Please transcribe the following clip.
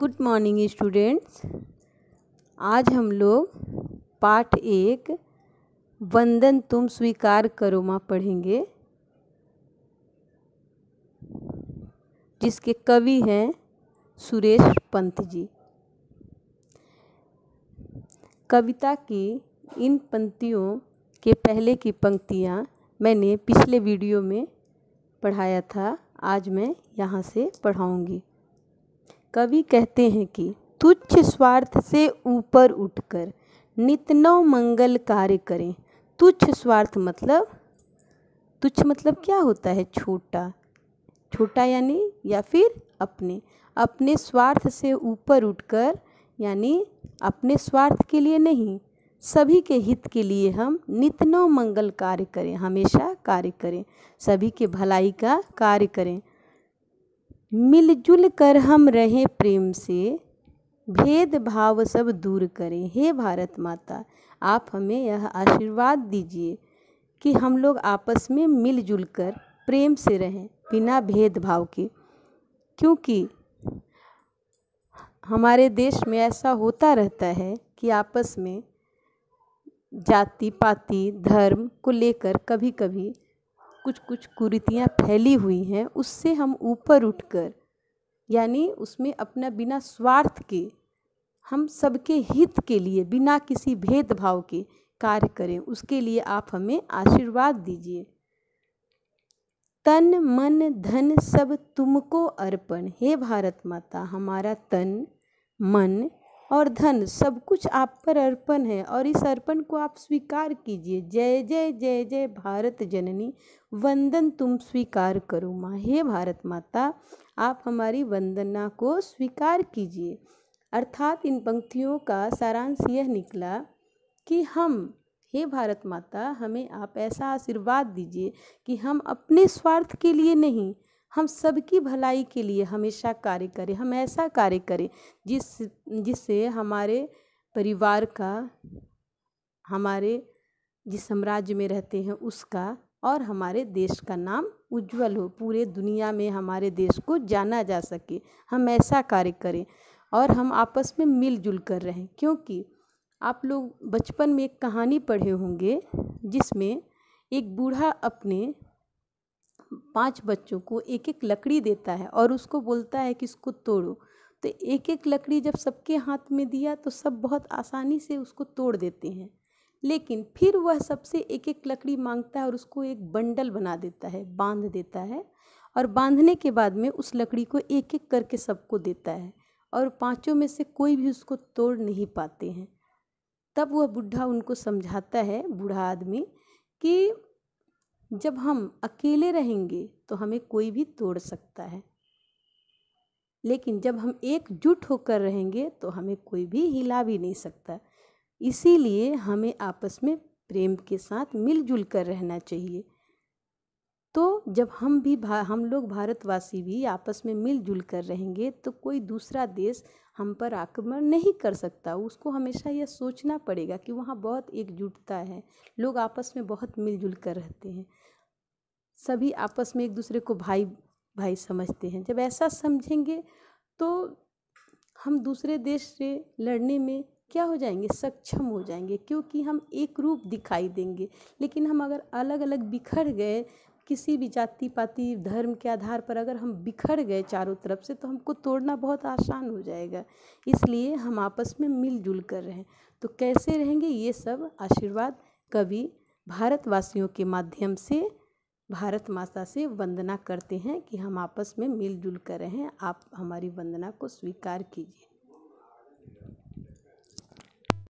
good morning students आज हम लोग पाठ एक वंदन तुम स्वीकार करो माँ पढ़ेंगे जिसके कवि हैं सुरेश पंत जी कविता की इन पंक्तियों के पहले की पंक्तियाँ मैंने पिछले वीडियो में पढ़ाया था आज मैं यहाँ से पढ़ाऊँगी कवि कहते हैं कि तुच्छ स्वार्थ से ऊपर उठकर नितनव मंगल कार्य करें तुच्छ स्वार्थ मतलब तुच्छ मतलब क्या होता है छोटा छोटा यानी या फिर अपने अपने स्वार्थ से ऊपर उठकर यानी अपने स्वार्थ के लिए नहीं सभी के हित के लिए हम नितनव मंगल कार्य करें हमेशा कार्य करें सभी के भलाई का कार्य करें मिलजुल कर हम रहें प्रेम से भेदभाव सब दूर करें हे भारत माता आप हमें यह आशीर्वाद दीजिए कि हम लोग आपस में मिलजुल कर प्रेम से रहें बिना भेदभाव के क्योंकि हमारे देश में ऐसा होता रहता है कि आपस में जाति पाति धर्म को लेकर कभी कभी कुछ कुछ कुरीतियाँ फैली हुई हैं उससे हम ऊपर उठकर यानी उसमें अपना बिना स्वार्थ के हम सबके हित के लिए बिना किसी भेदभाव के कार्य करें उसके लिए आप हमें आशीर्वाद दीजिए तन मन धन सब तुमको अर्पण हे भारत माता हमारा तन मन और धन सब कुछ आप पर अर्पण है और इस अर्पण को आप स्वीकार कीजिए जय जय जय जय भारत जननी वंदन तुम स्वीकार करो माँ हे भारत माता आप हमारी वंदना को स्वीकार कीजिए अर्थात इन पंक्तियों का सारांश यह निकला कि हम हे भारत माता हमें आप ऐसा आशीर्वाद दीजिए कि हम अपने स्वार्थ के लिए नहीं हम सबकी भलाई के लिए हमेशा कार्य करें हम ऐसा कार्य करें जिस जिससे हमारे परिवार का हमारे जिस साम्राज्य में रहते हैं उसका और हमारे देश का नाम उज्जवल हो पूरे दुनिया में हमारे देश को जाना जा सके हम ऐसा कार्य करें और हम आपस में मिलजुल कर रहें क्योंकि आप लोग बचपन में एक कहानी पढ़े होंगे जिसमें एक बूढ़ा अपने पांच बच्चों को एक एक लकड़ी देता है और उसको बोलता है कि इसको तोड़ो तो एक एक लकड़ी जब सबके हाथ में दिया तो सब बहुत आसानी से उसको तोड़ देते हैं लेकिन फिर वह सबसे एक एक लकड़ी मांगता है और उसको एक बंडल बना देता है बांध देता है और बांधने के बाद में उस लकड़ी को एक एक करके सबको देता है और पांचों में से कोई भी उसको तोड़ नहीं पाते हैं तब वह बुढ़ा उनको समझाता है बूढ़ा आदमी कि जब हम अकेले रहेंगे तो हमें कोई भी तोड़ सकता है लेकिन जब हम एकजुट होकर रहेंगे तो हमें कोई भी हिला भी नहीं सकता इसीलिए हमें आपस में प्रेम के साथ मिलजुल कर रहना चाहिए तो जब हम भी हम लोग भारतवासी भी आपस में मिलजुल कर रहेंगे तो कोई दूसरा देश हम पर आक्रमण नहीं कर सकता उसको हमेशा यह सोचना पड़ेगा कि वहाँ बहुत एकजुटता है लोग आपस में बहुत मिलजुल कर रहते हैं सभी आपस में एक दूसरे को भाई भाई समझते हैं जब ऐसा समझेंगे तो हम दूसरे देश से लड़ने में क्या हो जाएंगे सक्षम हो जाएंगे क्योंकि हम एक रूप दिखाई देंगे लेकिन हम अगर अलग अलग बिखर गए किसी भी जाति पाति धर्म के आधार पर अगर हम बिखर गए चारों तरफ से तो हमको तोड़ना बहुत आसान हो जाएगा इसलिए हम आपस में मिलजुल कर रहें तो कैसे रहेंगे ये सब आशीर्वाद कवि भारतवासियों के माध्यम से भारत माता से वंदना करते हैं कि हम आपस में मिलजुल कर रहें आप हमारी वंदना को स्वीकार कीजिए